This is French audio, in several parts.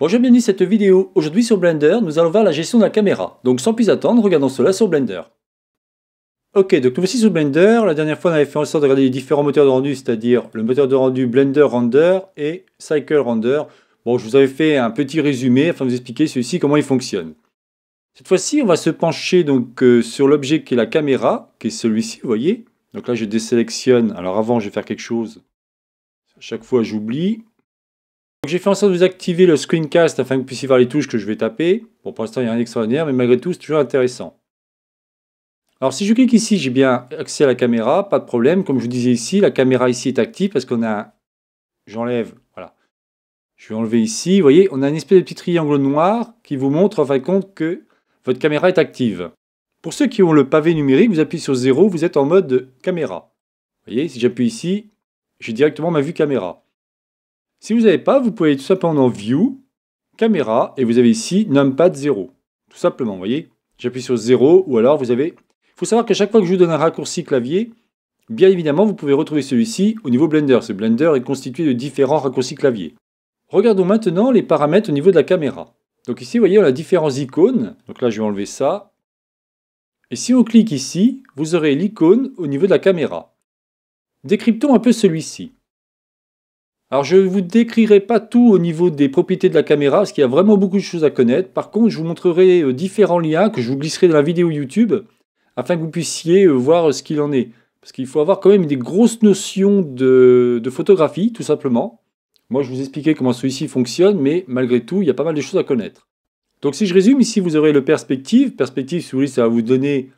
Bonjour, bienvenue cette vidéo. Aujourd'hui sur Blender, nous allons voir la gestion de la caméra. Donc sans plus attendre, regardons cela sur Blender. Ok, donc nous voici sur Blender. La dernière fois, on avait fait en sorte de regarder les différents moteurs de rendu, c'est-à-dire le moteur de rendu Blender Render et Cycle Render. Bon, je vous avais fait un petit résumé afin de vous expliquer celui-ci, comment il fonctionne. Cette fois-ci, on va se pencher donc euh, sur l'objet qui est la caméra, qui est celui-ci, vous voyez. Donc là, je désélectionne. Alors avant, je vais faire quelque chose. À chaque fois, j'oublie. J'ai fait en sorte de vous activer le screencast afin que vous puissiez voir les touches que je vais taper. pour l'instant, il n'y a rien d'extraordinaire, mais malgré tout, c'est toujours intéressant. Alors si je clique ici, j'ai bien accès à la caméra, pas de problème. Comme je vous disais ici, la caméra ici est active parce qu'on a... Un... J'enlève, voilà. Je vais enlever ici, vous voyez, on a une espèce de petit triangle noir qui vous montre en fin de compte que votre caméra est active. Pour ceux qui ont le pavé numérique, vous appuyez sur 0, vous êtes en mode caméra. Vous voyez, si j'appuie ici, j'ai directement ma vue caméra. Si vous n'avez pas, vous pouvez tout simplement dans View, Caméra, et vous avez ici Numpad 0. Tout simplement, vous voyez, j'appuie sur 0, ou alors vous avez... Il faut savoir qu'à chaque fois que je vous donne un raccourci clavier, bien évidemment, vous pouvez retrouver celui-ci au niveau Blender. Ce Blender est constitué de différents raccourcis clavier. Regardons maintenant les paramètres au niveau de la caméra. Donc ici, vous voyez, on a différentes icônes. Donc là, je vais enlever ça. Et si on clique ici, vous aurez l'icône au niveau de la caméra. Décryptons un peu celui-ci. Alors je ne vous décrirai pas tout au niveau des propriétés de la caméra, parce qu'il y a vraiment beaucoup de choses à connaître. Par contre, je vous montrerai euh, différents liens que je vous glisserai dans la vidéo YouTube, afin que vous puissiez euh, voir ce qu'il en est. Parce qu'il faut avoir quand même des grosses notions de, photographie, tout simplement. Moi, je vous expliquais comment celui-ci fonctionne, mais malgré tout, il y a pas mal de choses à connaître. Donc si je résume, ici, vous aurez le perspective. Perspective, si vous ça va vous donner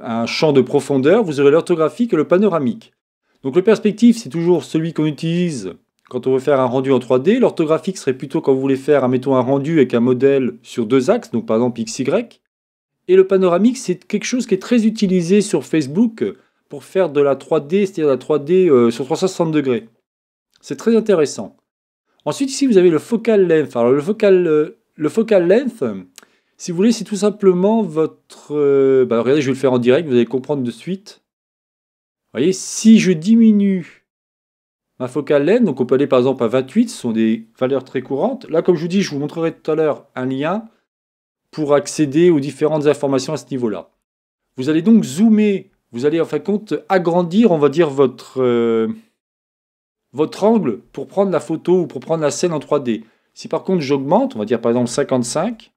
un champ de profondeur. Vous aurez l'orthographique et le panoramique. Donc le perspective, c'est toujours celui qu'on utilise quand on veut faire un rendu en 3D, l'orthographique serait plutôt quand vous voulez faire, mettons, un rendu avec un modèle sur deux axes, donc par exemple XY. Et le panoramique, c'est quelque chose qui est très utilisé sur Facebook pour faire de la 3D, c'est-à-dire la 3D euh, sur 360 degrés. C'est très intéressant. Ensuite, ici, vous avez le focal length. Alors, le focal, euh, le focal length, si vous voulez, c'est tout simplement votre... Euh, bah, regardez, je vais le faire en direct, vous allez comprendre de suite. Vous voyez, si je diminue Ma focale laine, donc on peut aller par exemple à 28, ce sont des valeurs très courantes. Là, comme je vous dis, je vous montrerai tout à l'heure un lien pour accéder aux différentes informations à ce niveau-là. Vous allez donc zoomer, vous allez en fin de compte agrandir, on va dire, votre, euh, votre angle pour prendre la photo ou pour prendre la scène en 3D. Si par contre j'augmente, on va dire par exemple 55,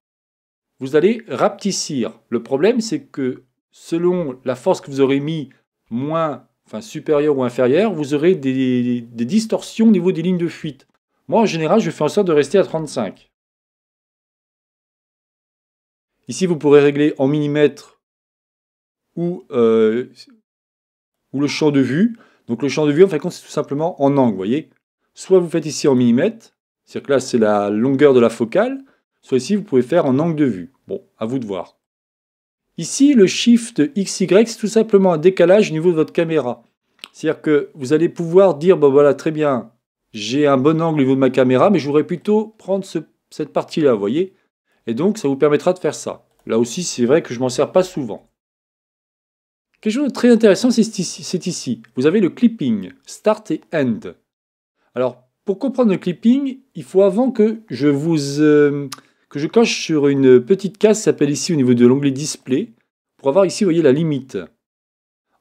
vous allez rapetissir. Le problème, c'est que selon la force que vous aurez mis, moins enfin supérieure ou inférieure, vous aurez des, distorsions au niveau des lignes de fuite. Moi, en général, je fais en sorte de rester à 35. Ici, vous pourrez régler en millimètres ou, euh, ou le champ de vue. Donc le champ de vue, en fait, c'est tout simplement en angle, vous voyez. Soit vous faites ici en millimètres, c'est-à-dire que là, c'est la longueur de la focale, soit ici, vous pouvez faire en angle de vue. Bon, à vous de voir. Ici, le shift XY, c'est tout simplement un décalage au niveau de votre caméra. C'est-à-dire que vous allez pouvoir dire, ben voilà, très bien, j'ai un bon angle au niveau de ma caméra, mais je voudrais plutôt prendre cette partie-là, vous voyez Et donc, ça vous permettra de faire ça. Là aussi, c'est vrai que je m'en sers pas souvent. Quelque chose de très intéressant, c'est ici, Vous avez le clipping, start et end. Alors, pour comprendre le clipping, il faut avant que je vous... Euh, que je coche sur une petite case qui s'appelle ici au niveau de l'onglet Display, pour avoir ici, vous voyez, la limite.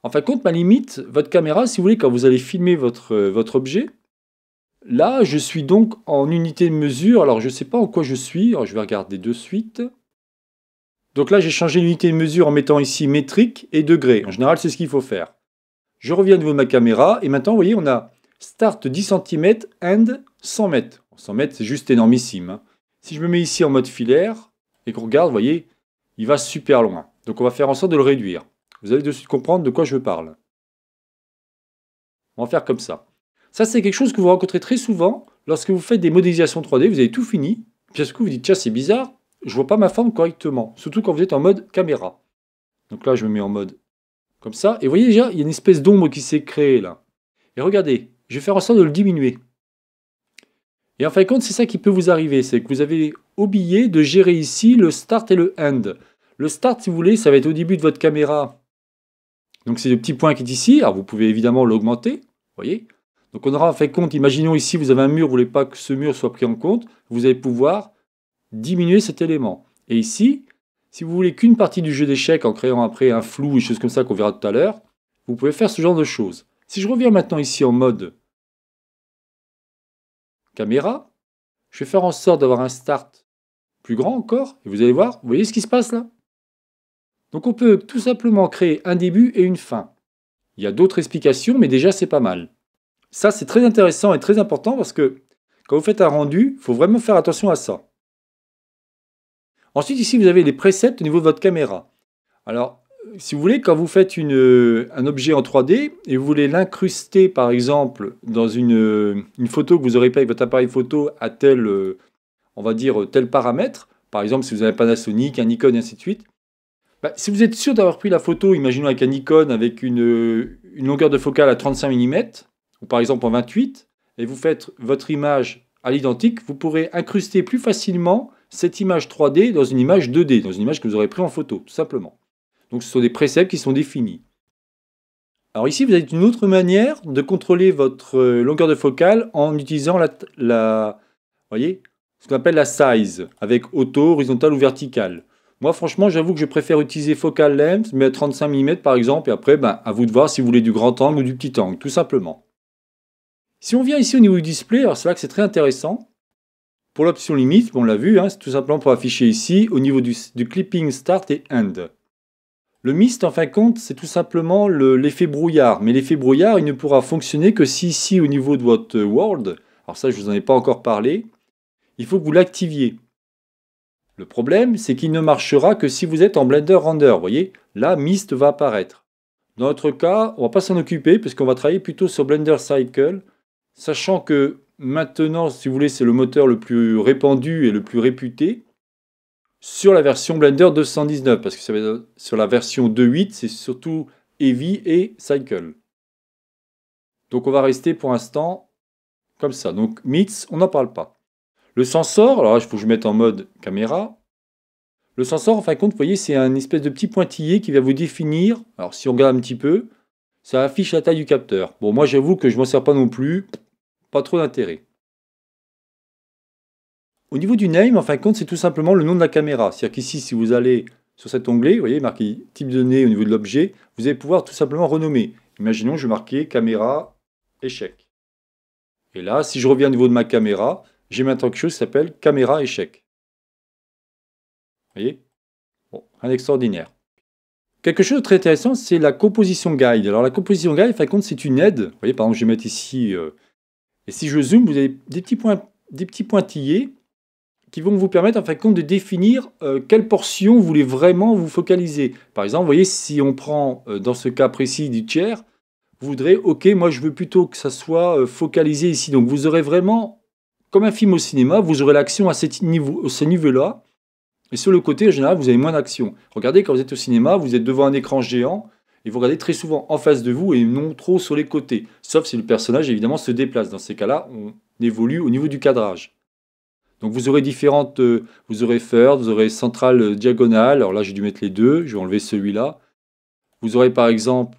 En fin de compte, ma limite, votre caméra, si vous voulez, quand vous allez filmer votre, euh, votre objet, là, je suis donc en unité de mesure. Alors, je ne sais pas en quoi je suis. Alors, je vais regarder de suite. Donc là, j'ai changé l'unité de mesure en mettant ici métrique et degré. En général, c'est ce qu'il faut faire. Je reviens au de ma caméra. Et maintenant, vous voyez, on a start 10 cm, end 100 m. 100 m, c'est juste énormissime. Hein. Si je me mets ici en mode filaire et qu'on regarde, vous voyez, il va super loin. Donc on va faire en sorte de le réduire. Vous allez de suite comprendre de quoi je parle. On va faire comme ça. Ça, c'est quelque chose que vous rencontrez très souvent lorsque vous faites des modélisations 3D, vous avez tout fini. Puis à ce coup, vous dites, tiens, c'est bizarre, je ne vois pas ma forme correctement. Surtout quand vous êtes en mode caméra. Donc là, je me mets en mode comme ça. Et vous voyez déjà, il y a une espèce d'ombre qui s'est créée là. Et regardez, je vais faire en sorte de le diminuer. Et en fin de compte, c'est ça qui peut vous arriver, c'est que vous avez oublié de gérer ici le start et le end. Le start, si vous voulez, ça va être au début de votre caméra. Donc c'est le petit point qui est ici, alors vous pouvez évidemment l'augmenter, voyez Donc on aura en fin de compte, imaginons ici, vous avez un mur, vous ne voulez pas que ce mur soit pris en compte, vous allez pouvoir diminuer cet élément. Et ici, si vous voulez qu'une partie du jeu d'échecs en créant après un flou et choses comme ça qu'on verra tout à l'heure, vous pouvez faire ce genre de choses. Si je reviens maintenant ici en mode caméra. Je vais faire en sorte d'avoir un start plus grand encore. Et vous allez voir, vous voyez ce qui se passe là Donc on peut tout simplement créer un début et une fin. Il y a d'autres explications, mais déjà c'est pas mal. Ça c'est très intéressant et très important parce que quand vous faites un rendu, il faut vraiment faire attention à ça. Ensuite ici vous avez les presets au niveau de votre caméra. Alors si vous voulez, quand vous faites euh, un objet en 3D et vous voulez l'incruster, par exemple, dans une, euh, photo que vous aurez prise avec votre appareil photo à tel, euh, on va dire, tel paramètre, par exemple, si vous avez un Panasonic, un Nikon, et ainsi de suite, bah, si vous êtes sûr d'avoir pris la photo, imaginons avec un Nikon, avec une, une longueur de focale à 35 mm, ou par exemple en 28, et vous faites votre image à l'identique, vous pourrez incruster plus facilement cette image 3D dans une image 2D, dans une image que vous aurez prise en photo, tout simplement. Donc ce sont des préceptes qui sont définis. Alors ici, vous avez une autre manière de contrôler votre euh, longueur de focale en utilisant la, voyez, ce qu'on appelle la size, avec auto, Horizontal ou Vertical. Moi, franchement, j'avoue que je préfère utiliser focal length, mais à 35 mm par exemple, et après, ben, à vous de voir si vous voulez du grand angle ou du petit angle, tout simplement. Si on vient ici au niveau du display, alors c'est là que c'est très intéressant. Pour l'option limite, on l'a vu, hein, c'est tout simplement pour afficher ici au niveau du clipping start et end. Le mist, en fin de compte, c'est tout simplement l'effet brouillard. Mais l'effet brouillard, il ne pourra fonctionner que si ici, au niveau de votre world, alors ça, je ne vous en ai pas encore parlé, il faut que vous l'activiez. Le problème, c'est qu'il ne marchera que si vous êtes en Blender Render. Vous voyez, là, mist va apparaître. Dans notre cas, on ne va pas s'en occuper puisqu'on va travailler plutôt sur Blender Cycle, sachant que maintenant, si vous voulez, c'est le moteur le plus répandu et le plus réputé sur la version Blender 219, parce que euh, sur la version 2.8, c'est surtout Heavy et Cycle. Donc on va rester pour l'instant comme ça. Donc Mits, on n'en parle pas. Le sensor, alors là, il faut que je mette en mode caméra. Le sensor, en fin de compte, vous voyez, c'est un espèce de petit pointillé qui va vous définir. Alors si on regarde un petit peu, ça affiche la taille du capteur. Bon, moi j'avoue que je ne m'en sers pas non plus, pas trop d'intérêt. Au niveau du name, en fin de compte, c'est tout simplement le nom de la caméra. C'est-à-dire qu'ici, si vous allez sur cet onglet, vous voyez, marqué type de nez au niveau de l'objet, vous allez pouvoir tout simplement renommer. Imaginons, je vais marquer caméra échec. Et là, si je reviens au niveau de ma caméra, j'ai maintenant quelque chose qui s'appelle caméra échec. Vous voyez Bon, un extraordinaire. Quelque chose de très intéressant, c'est la composition guide. Alors la composition guide, en fin de compte, c'est une aide. Vous voyez, par exemple, je vais mettre ici, euh, et si je zoome, vous avez des petits, points, des petits pointillés qui vont vous permettre en fin de compte de définir euh, quelle portion vous voulez vraiment vous focaliser. Par exemple, vous voyez, si on prend euh, dans ce cas précis du tiers, vous voudrez, ok, moi je veux plutôt que ça soit euh, focalisé ici. Donc vous aurez vraiment, comme un film au cinéma, vous aurez l'action à, niveau, à ce niveau-là. Et sur le côté, en général, vous avez moins d'action. Regardez, quand vous êtes au cinéma, vous êtes devant un écran géant et vous regardez très souvent en face de vous et non trop sur les côtés. Sauf si le personnage, évidemment, se déplace. Dans ces cas-là, on évolue au niveau du cadrage. Donc vous aurez différentes, euh, vous aurez faire, vous aurez centrale euh, diagonale. Alors là, j'ai dû mettre les deux, je vais enlever celui-là. Vous aurez par exemple,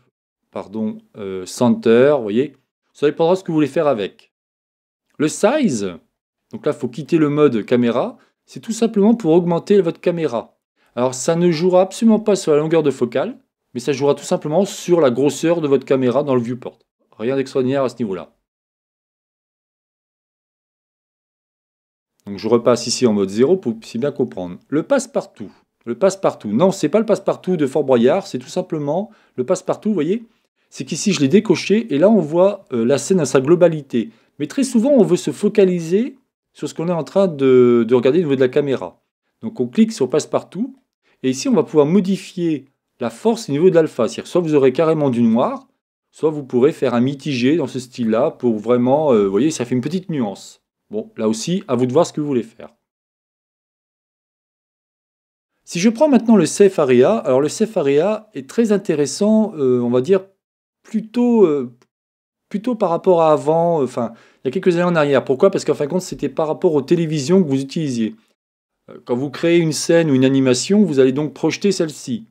pardon, euh, center, vous voyez. Ça dépendra de ce que vous voulez faire avec. Le size, donc là, il faut quitter le mode caméra. C'est tout simplement pour augmenter votre caméra. Alors ça ne jouera absolument pas sur la longueur de focale, mais ça jouera tout simplement sur la grosseur de votre caméra dans le viewport. Rien d'extraordinaire à ce niveau-là. Donc je repasse ici en mode zéro pour si bien comprendre. Le passe-partout. Le passe-partout. Non, c'est pas le passe-partout de Fort Boyard, c'est tout simplement le passe-partout, vous voyez C'est qu'ici, je l'ai décoché et là, on voit euh, la scène à sa globalité. Mais très souvent, on veut se focaliser sur ce qu'on est en train de, regarder au niveau de la caméra. Donc on clique sur passe-partout et ici, on va pouvoir modifier la force au niveau de l'alpha. C'est-à-dire soit vous aurez carrément du noir, soit vous pourrez faire un mitigé dans ce style-là pour vraiment, euh, vous voyez, ça fait une petite nuance. Bon, là aussi, à vous de voir ce que vous voulez faire. Si je prends maintenant le safe alors le safe est très intéressant, euh, on va dire, plutôt, euh, plutôt par rapport à avant, euh, enfin, il y a quelques années en arrière. Pourquoi Parce qu'en fin de compte, c'était par rapport aux télévisions que vous utilisiez. Quand vous créez une scène ou une animation, vous allez donc projeter celle-ci.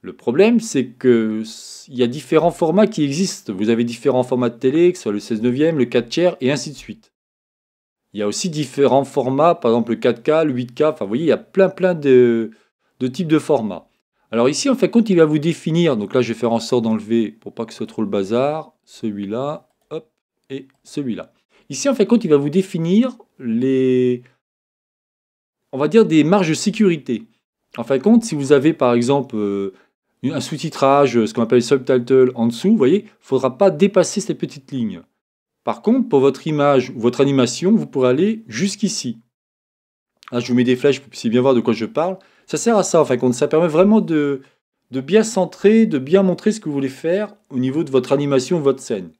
Le problème, c'est qu'il y a différents formats qui existent. Vous avez différents formats de télé, que ce soit le 16 neuvième, le 4 tiers, et ainsi de suite. Il y a aussi différents formats, par exemple le 4K, le 8K, enfin vous voyez, il y a plein plein de, types de formats. Alors ici, en fait, compte, il va vous définir, donc là je vais faire en sorte d'enlever pour pas que ce soit trop le bazar, celui-là, hop, et celui-là. Ici, en fait, compte, il va vous définir les, on va dire, des marges de sécurité. En fin de compte, si vous avez par exemple euh, un sous-titrage, ce qu'on appelle subtitle en dessous, vous voyez, il ne faudra pas dépasser cette petite ligne. Par contre, pour votre image ou votre animation, vous pourrez aller jusqu'ici. Ah, je vous mets des flèches pour que vous puissiez bien voir de quoi je parle. Ça sert à ça, enfin, Ça permet vraiment de, bien centrer, de bien montrer ce que vous voulez faire au niveau de votre animation, votre scène.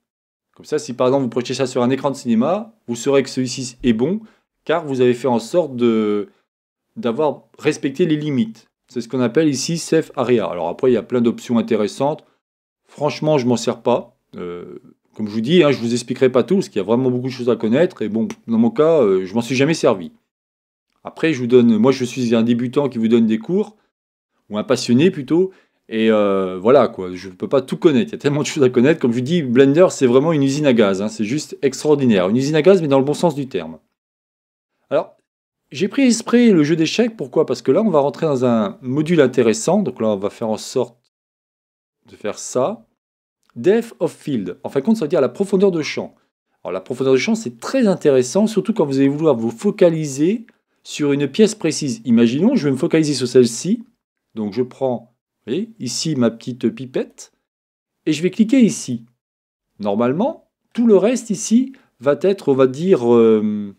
Comme ça, si par exemple vous projetez ça sur un écran de cinéma, vous saurez que celui-ci est bon, car vous avez fait en sorte de d'avoir respecté les limites. C'est ce qu'on appelle ici Safe Area. Alors après, il y a plein d'options intéressantes. Franchement, je m'en sers pas. Euh, comme je vous dis, hein, je ne vous expliquerai pas tout, parce qu'il y a vraiment beaucoup de choses à connaître, et bon, dans mon cas, euh, je m'en suis jamais servi. Après, je vous donne, moi je suis un débutant qui vous donne des cours, ou un passionné plutôt, et euh, voilà quoi, je ne peux pas tout connaître, il y a tellement de choses à connaître. Comme je vous dis, Blender c'est vraiment une usine à gaz, hein, c'est juste extraordinaire. Une usine à gaz, mais dans le bon sens du terme. Alors, j'ai pris esprit le jeu d'échecs, pourquoi Parce que là on va rentrer dans un module intéressant, donc là on va faire en sorte de faire ça depth of field. En fin de compte, ça veut dire la profondeur de champ. Alors la profondeur de champ, c'est très intéressant, surtout quand vous allez vouloir vous focaliser sur une pièce précise. Imaginons, je vais me focaliser sur celle-ci. Donc je prends vous voyez, ici ma petite pipette et je vais cliquer ici. Normalement, tout le reste ici va être, on va dire, euh,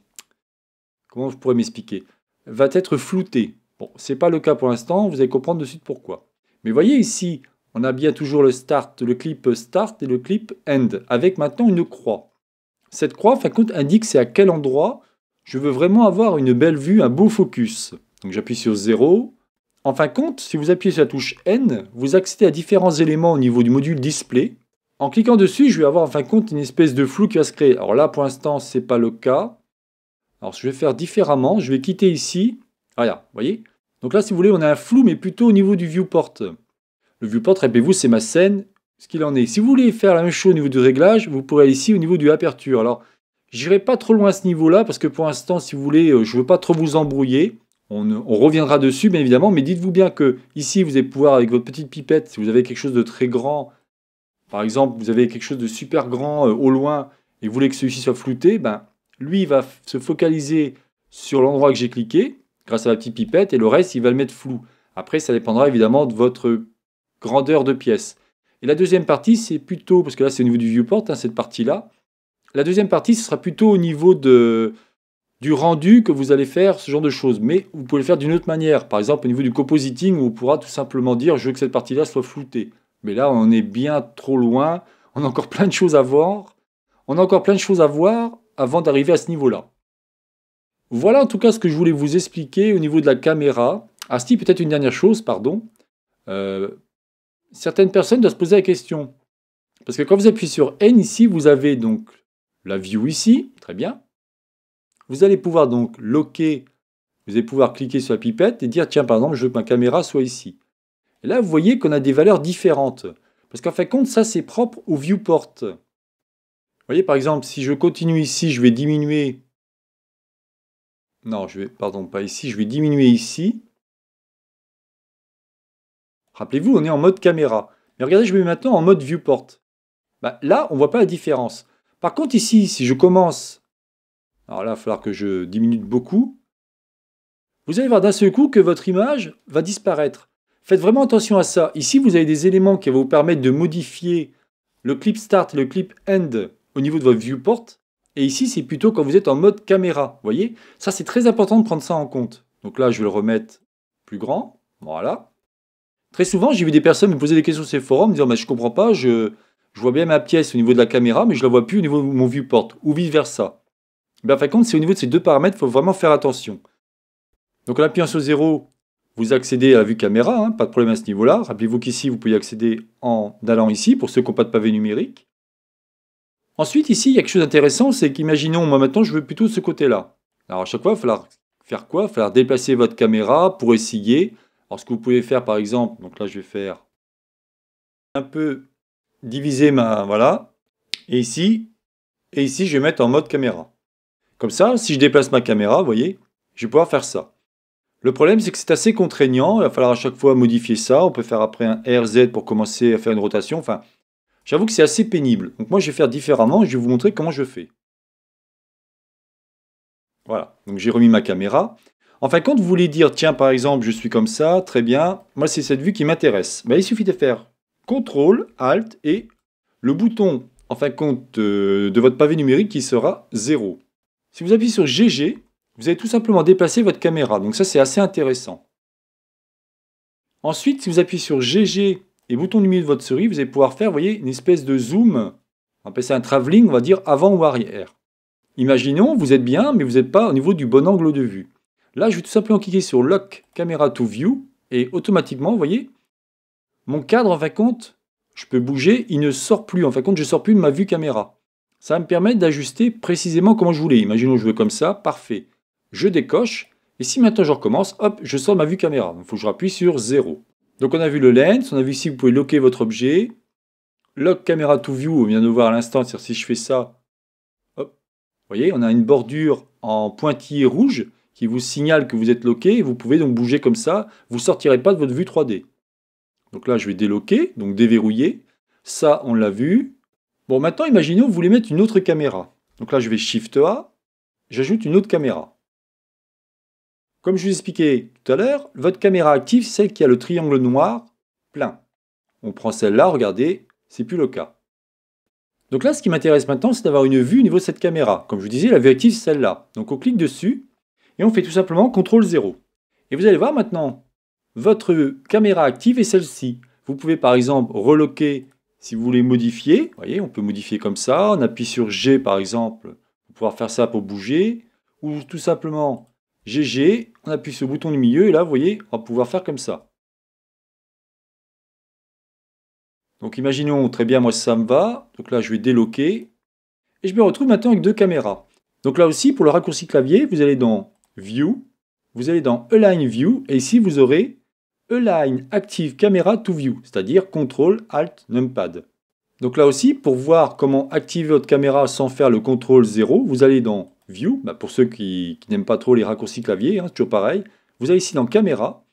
comment je pourrais m'expliquer, va être flouté. Bon, ce n'est pas le cas pour l'instant, vous allez comprendre de suite pourquoi. Mais voyez ici, on a bien toujours le start, le clip start et le clip end, avec maintenant une croix. Cette croix, fin compte, indique c'est à quel endroit je veux vraiment avoir une belle vue, un beau focus. Donc j'appuie sur 0. En fin de compte, si vous appuyez sur la touche N, vous accédez à différents éléments au niveau du module display. En cliquant dessus, je vais avoir en fin de compte une espèce de flou qui va se créer. Alors là, pour l'instant, ce n'est pas le cas. Alors je vais faire différemment, je vais quitter ici. Ah, vous voyez Donc là, si vous voulez, on a un flou, mais plutôt au niveau du viewport. Le viewport, rappelez-vous, c'est ma scène, ce qu'il en est. Si vous voulez faire la même chose au niveau du réglage, vous pourrez aller ici au niveau du aperture. Alors, j'irai pas trop loin à ce niveau-là, parce que pour l'instant, si vous voulez, euh, je ne veux pas trop vous embrouiller. On, reviendra dessus, bien évidemment, mais dites-vous bien que ici, vous allez pouvoir, avec votre petite pipette, si vous avez quelque chose de très grand, par exemple, vous avez quelque chose de super grand euh, au loin, et vous voulez que celui-ci soit flouté, ben, lui, il va se focaliser sur l'endroit que j'ai cliqué, grâce à la petite pipette, et le reste, il va le mettre flou. Après, ça dépendra évidemment de votre grandeur de pièce. Et la deuxième partie, c'est plutôt, parce que là c'est au niveau du viewport, hein, cette partie-là. La deuxième partie, ce sera plutôt au niveau de, du rendu que vous allez faire, ce genre de choses. Mais vous pouvez le faire d'une autre manière. Par exemple, au niveau du compositing, on pourra tout simplement dire je veux que cette partie-là soit floutée. Mais là, on est bien trop loin. On a encore plein de choses à voir. On a encore plein de choses à voir avant d'arriver à ce niveau-là. Voilà en tout cas ce que je voulais vous expliquer au niveau de la caméra. Ah si, peut-être une dernière chose, pardon. Euh, certaines personnes doivent se poser la question. Parce que quand vous appuyez sur N ici, vous avez donc la view ici, très bien. Vous allez pouvoir donc loquer, vous allez pouvoir cliquer sur la pipette et dire tiens par exemple je veux que ma caméra soit ici. Et là vous voyez qu'on a des valeurs différentes. Parce qu'en fait de compte ça c'est propre au viewport. Vous voyez par exemple si je continue ici je vais diminuer. Non je vais pardon pas ici je vais diminuer ici. Rappelez-vous, on est en mode caméra. Mais regardez, je vais maintenant en mode viewport. Bah, là, on ne voit pas la différence. Par contre, ici, si je commence... Alors là, il va falloir que je diminue beaucoup. Vous allez voir d'un seul coup que votre image va disparaître. Faites vraiment attention à ça. Ici, vous avez des éléments qui vont vous permettre de modifier le clip start et le clip end au niveau de votre viewport. Et ici, c'est plutôt quand vous êtes en mode caméra. Vous voyez Ça, c'est très important de prendre ça en compte. Donc là, je vais le remettre plus grand. Voilà. Très souvent, j'ai vu des personnes me poser des questions sur ces forums, me dire mais Je comprends pas, je, vois bien ma pièce au niveau de la caméra, mais je ne la vois plus au niveau de mon viewport, ou vice-versa. Bien, en fin de compte, c'est au niveau de ces deux paramètres qu'il faut vraiment faire attention. Donc en appuyant sur 0, vous accédez à la vue caméra, hein, pas de problème à ce niveau-là. Rappelez-vous qu'ici, vous pouvez accéder en allant ici, pour ceux qui n'ont pas de pavé numérique. Ensuite, ici, il y a quelque chose d'intéressant, c'est qu'imaginons, moi maintenant, je veux plutôt ce côté-là. Alors à chaque fois, il va falloir faire quoi Il va falloir déplacer votre caméra pour essayer alors ce que vous pouvez faire par exemple, donc là je vais faire un peu diviser ma voilà et ici et ici je vais mettre en mode caméra. Comme ça, si je déplace ma caméra, vous voyez, je vais pouvoir faire ça. Le problème c'est que c'est assez contraignant, il va falloir à chaque fois modifier ça, on peut faire après un RZ pour commencer à faire une rotation, enfin j'avoue que c'est assez pénible. Donc moi je vais faire différemment, et je vais vous montrer comment je fais. Voilà, donc j'ai remis ma caméra. En fin de compte, vous voulez dire, tiens, par exemple, je suis comme ça, très bien, moi c'est cette vue qui m'intéresse. Ben, il suffit de faire CTRL, ALT et le bouton, en de compte, euh, de votre pavé numérique qui sera 0. Si vous appuyez sur GG, vous allez tout simplement déplacer votre caméra. Donc ça, c'est assez intéressant. Ensuite, si vous appuyez sur GG et bouton du milieu de votre souris, vous allez pouvoir faire, vous voyez, une espèce de zoom. On appeler ça un travelling, on va dire avant ou arrière. Imaginons, vous êtes bien, mais vous n'êtes pas au niveau du bon angle de vue. Là, je vais tout simplement cliquer sur Lock Camera to View et automatiquement, vous voyez, mon cadre, en fin de compte, je peux bouger, il ne sort plus. En fin de compte, je ne sors plus de ma vue caméra. Ça va me permettre d'ajuster précisément comment je voulais. Imaginons que je veux comme ça, parfait. Je décoche. Et si maintenant je recommence, hop, je sors de ma vue caméra. Il faut que je rappuie sur 0. Donc on a vu le lens, on a vu ici, vous pouvez loquer votre objet. Lock camera to view, on vient de voir à l'instant, c'est-à-dire si je fais ça, hop, vous voyez, on a une bordure en pointillé rouge qui vous signale que vous êtes loqué. Vous pouvez donc bouger comme ça. Vous ne sortirez pas de votre vue 3D. Donc là, je vais déloquer, donc déverrouiller. Ça, on l'a vu. Bon, maintenant, imaginons que vous voulez mettre une autre caméra. Donc là, je vais Shift A. J'ajoute une autre caméra. Comme je vous expliquais tout à l'heure, votre caméra active, celle qui a le triangle noir plein. On prend celle-là, regardez, c'est plus le cas. Donc là, ce qui m'intéresse maintenant, c'est d'avoir une vue au niveau de cette caméra. Comme je vous disais, la vue active, c'est celle-là. Donc on clique dessus, et on fait tout simplement CTRL 0. Et vous allez voir maintenant, votre caméra active est celle-ci. Vous pouvez par exemple reloquer si vous voulez modifier. Vous voyez, on peut modifier comme ça. On appuie sur G par exemple pour pouvoir faire ça pour bouger. Ou tout simplement GG, on appuie sur le bouton du milieu et là vous voyez, on va pouvoir faire comme ça. Donc imaginons, très bien, moi ça me va. Donc là, je vais déloquer. Et je me retrouve maintenant avec deux caméras. Donc là aussi, pour le raccourci clavier, vous allez dans View, vous allez dans Align View et ici vous aurez Align Active Camera to View, c'est-à-dire ctrl Alt Numpad. Donc là aussi, pour voir comment activer votre caméra sans faire le ctrl 0, vous allez dans View, bah, pour ceux qui, n'aiment pas trop les raccourcis clavier, hein, toujours pareil, vous allez ici dans Caméra,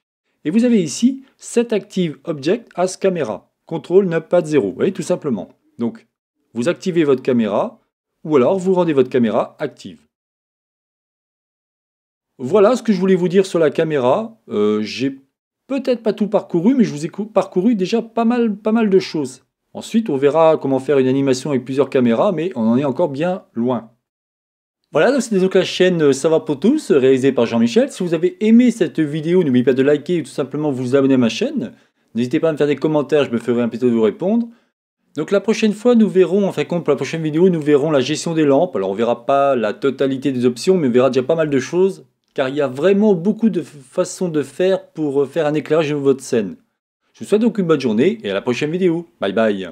et vous avez ici Set Active Object as Camera, ctrl Numpad 0, vous voyez, tout simplement. Donc, vous activez votre caméra, ou alors vous rendez votre caméra active. Voilà ce que je voulais vous dire sur la caméra. Euh, j'ai peut-être pas tout parcouru, mais je vous ai parcouru déjà pas mal, pas mal de choses. Ensuite, on verra comment faire une animation avec plusieurs caméras, mais on en est encore bien loin. Voilà, donc c'était donc la chaîne euh, Ça va pour tous, réalisée par Jean-Michel. Si vous avez aimé cette vidéo, n'oubliez pas de liker ou tout simplement vous abonner à ma chaîne. N'hésitez pas à me faire des commentaires, je me ferai un plaisir de vous répondre. Donc la prochaine fois, nous verrons, enfin compte pour la prochaine vidéo, nous verrons la gestion des lampes. Alors on verra pas la totalité des options, mais on verra déjà pas mal de choses car il y a vraiment beaucoup de façons de faire pour euh, faire un éclairage de votre scène. Je vous souhaite donc une bonne journée et à la prochaine vidéo. Bye bye